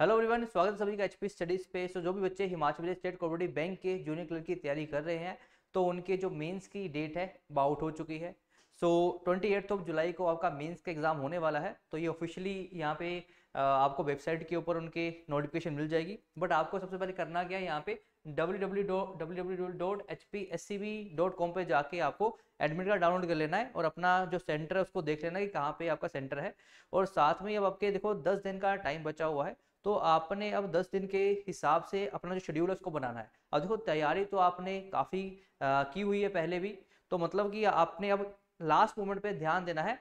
hello everyone स्वागत है सभी का एचपी स्टडीज पे सो जो भी बच्चे Himachal Pradesh State Cooperative Bank के जूनियर क्लर्क की तैयारी कर रहे हैं तो उनके जो मेंस की डेट है बाउट आउट हो चुकी है so twenty eighth of July को आपका मेंस का एग्जाम होने वाला है तो ये ऑफिशियली यहाँ पे आपको वेबसाइट के ऊपर उनके नोटिफिकेशन मिल जाएगी बट आपको सबसे पहले करना क्या है यहाँ पे www.hpscb.com पे जाके आपको एडमिट कार्ड डाउनलोड कर लेना है और अपना जो सेंटर है उसको देख लेना है कि कहाँ पे आपका सेंटर है और साथ में अब आपके देखो 10 दिन का टाइम बचा हुआ है तो आपने अब 10 दिन के हिसाब से अपना जो शेड्यूल है उसको बनाना है अब देखो तैयारी तो आपने काफ़ी की हुई है पहले भी तो मतलब कि आपने अब लास्ट मोमेंट पे ध्यान देना है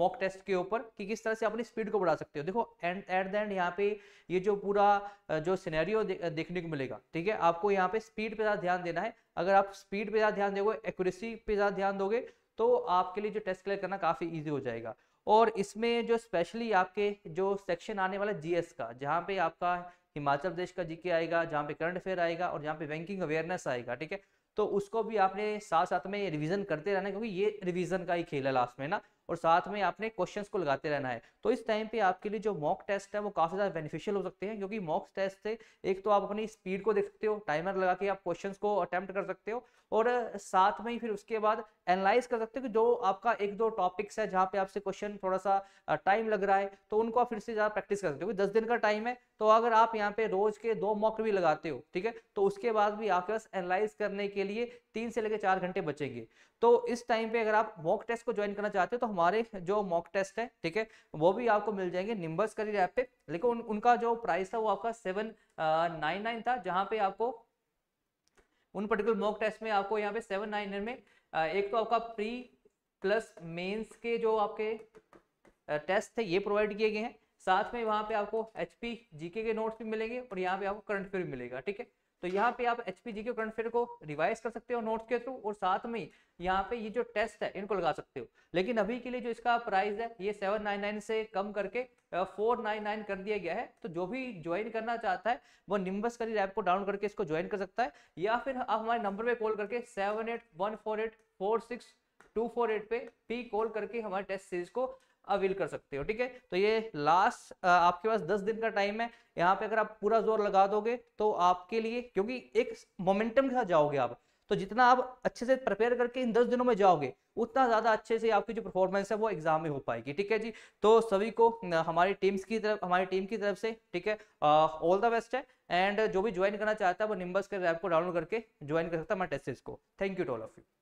मॉक टेस्ट के ऊपर कि किस तरह से अपनी स्पीड को बढ़ा सकते हो देखो एंड एट द एंड यहाँ पे ये जो पूरा जो सिनेरियो दे, देखने को मिलेगा ठीक है आपको यहाँ पे स्पीड पे ज़्यादा ध्यान देना है अगर आप स्पीड पे ज़्यादा ध्यान दोगे एक्यूरेसी पे ज़्यादा ध्यान दोगे तो आपके लिए जो टेस्ट क्लियर करना काफ़ी ईजी हो जाएगा और इसमें जो स्पेशली आपके जो सेक्शन आने वाला जीएस का जहाँ पे आपका हिमाचल प्रदेश का जीके आएगा जहाँ पे करंट अफेयर आएगा और जहाँ पे बैंकिंग अवेयरनेस आएगा ठीक है तो उसको भी आपने साथ साथ में रिविजन करते रहना क्योंकि ये रिविजन का ही खेल है लास्ट में ना और साथ में आपने क्वेश्चन को लगाते रहना है तो इस टाइम पे आपके लिए जो मॉक टेस्ट है वो काफी ज्यादा बेनिफिशियल हो सकते हैं क्योंकि मॉक टेस्ट से एक तो आप अपनी स्पीड को देख सकते हो टाइमर लगा के आप क्वेश्चन को अटेम्प्ट कर सकते हो और साथ में ही फिर उसके बाद एनालाइज कर सकते हो कि जो आपका एक दो टॉपिक्स है जहाँ पे आपसे क्वेश्चन थोड़ा सा टाइम लग रहा है तो उनको आप फिर से ज्यादा प्रैक्टिस कर सकते हो दस दिन का टाइम है तो अगर आप यहाँ पे रोज के दो मॉक भी लगाते हो ठीक है तो उसके बाद भी आपके पास एनालाइज करने के लिए तीन से लेकर चार घंटे बचेंगे तो इस टाइम पे अगर आप मॉक टेस्ट को ज्वाइन करना चाहते हो तो हमारे जो मॉक टेस्ट है ठीक है वो भी आपको मिल जाएंगे निम्बस करी ऐप पे लेकिन उन, उनका जो प्राइस था वो आपका सेवन नाइन नाइन था जहाँ पे आपको उन पर्टिकुलर मॉक टेस्ट में आपको यहाँ पे सेवन नाइन नाइन में आ, एक तो आपका प्री प्लस मेन्स के जो आपके टेस्ट थे ये प्रोवाइड किए गए हैं साथ में वहाँ पे आपको एच पी जीके के नोट्स भी मिलेंगे और यहाँ पे आपको करंट फेयर भी मिलेगा ठीक है तो यहाँ पे आप के करंट अफेयर को रिवाइज कर सकते हो नोट्स के थ्रू और साथ में यहाँ पे ये जो टेस्ट है इनको लगा सकते हो लेकिन अभी के लिए जो इसका प्राइस है ये 799 से कम करके 499 कर दिया गया है तो जो भी ज्वाइन करना चाहता है वो निम्बस करी ऐप को डाउनलोड करके इसको ज्वाइन कर सकता है या फिर आप हमारे नंबर पर कॉल करके सेवन टू फोर एट पे पी कॉल करके हमारे टेस्ट सीरीज को अवेल कर सकते हो ठीक है तो ये लास्ट आपके पास दस दिन का टाइम है यहाँ पे अगर आप पूरा जोर लगा दोगे तो आपके लिए क्योंकि एक मोमेंटम के साथ जाओगे आप तो जितना आप अच्छे से प्रिपेयर करके इन दस दिनों में जाओगे उतना ज़्यादा अच्छे से आपकी जो परफॉर्मेंस है वो एग्जाम में हो पाएगी ठीक है जी तो सभी को हमारी टीम्स की तरफ हमारी टीम की तरफ से ठीक है ऑल द बेस्ट है एंड जो भी ज्वाइन करना चाहता है वो निम्बस के ऐप को डाउनलोड करके ज्वाइन कर सकता है हमारे टेस्ट को thank you to all of you